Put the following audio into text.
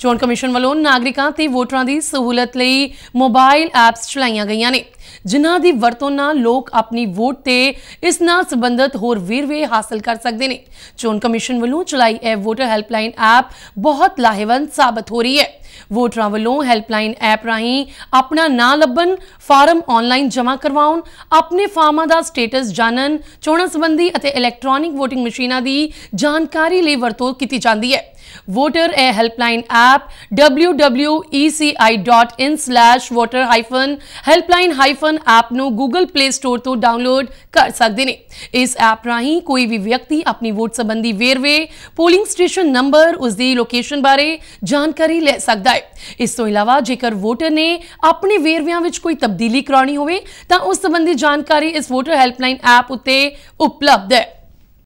ਚੋਣ ਕਮਿਸ਼ਨ ਵੱਲੋਂ ਨਾਗਰਿਕਾਂ ਤੇ ਵੋਟਰਾਂ ਦੀ ਸਹੂਲਤ ਲਈ ਮੋਬਾਈਲ ਐਪਸ ਚਲਾਈਆਂ ਗਈਆਂ ਨੇ ਜਿਨ੍ਹਾਂ ਦੀ ਵਰਤੋਂ ਨਾਲ ਲੋਕ ਆਪਣੀ ਵੋਟ ਤੇ ਇਸ ਨਾਲ ਸੰਬੰਧਿਤ ਹੋਰ ਵੇਰਵੇ ਹਾਸਲ ਕਰ ਸਕਦੇ ਨੇ ਚੋਣ ਕਮਿਸ਼ਨ ਵੱਲੋਂ ਚਲਾਈ ਇਹ ਵੋਟਰ ਹੈਲਪਲਾਈਨ ਐਪ ਬਹੁਤ ਲਾਹੇਵੰਦ ਸਾਬਤ ਹੋ ਰਹੀ ਹੈ ਵੋਟਰਾਂ ਵੱਲੋਂ ਹੈਲਪਲਾਈਨ ਐਪ ਰਾਹੀਂ ਆਪਣਾ ਨਾਮ ਲੱਭਣ ਫਾਰਮ ਆਨਲਾਈਨ ਜਮ੍ਹਾਂ ਕਰਵਾਉਣ ਆਪਣੇ ਫਾਰਮਾਂ ਦਾ ਸਟੇਟਸ ਜਾਣਨ ਚੋਣਾਂ ਸੰਬੰਧੀ ਅਤੇ ਇਲੈਕਟ੍ਰੋਨਿਕ VOTING ਮਸ਼ੀਨਾਂ ਦੀ ਜਾਣਕਾਰੀ ਲਈ ਵਰਤੋਂ ਕੀਤੀ ਜਾਂਦੀ ਹੈ ਵੋਟਰ ए helpline app www.eci.in voter helpline app ਨੂੰ Google Play Store ਤੋਂ ਡਾਊਨਲੋਡ ਕਰ ਸਕਦੇ ਨੇ ਇਸ ਐਪ ਰਾਹੀਂ ਕੋਈ ਵੀ ਵਿਅਕਤੀ ਆਪਣੀ ਵੋਟ ਸੰਬੰਧੀ ਵੇਰਵੇ ਪੋਲਿੰਗ ਸਟੇਸ਼ਨ ਨੰਬਰ ਉਸ ਦੀ ਲੋਕੇਸ਼ਨ ਬਾਰੇ ਜਾਣਕਾਰੀ ਲੈ ਸਕਦਾ ਹੈ ਇਸ ਤੋਂ ਇਲਾਵਾ ਜੇਕਰ ਵੋਟਰ ਨੇ ਆਪਣੇ ਵੇਰਵਿਆਂ ਵਿੱਚ ਕੋਈ ਤਬਦੀਲੀ ਕਰਾਉਣੀ ਹੋਵੇ ਤਾਂ ਉਸ ਸੰਬੰਧੀ ਜਾਣਕਾਰੀ ਇਸ ਵੋਟਰ ਹੈਲਪਲਾਈਨ ਐਪ ਉੱਤੇ ਉਪਲਬਧ ਹੈ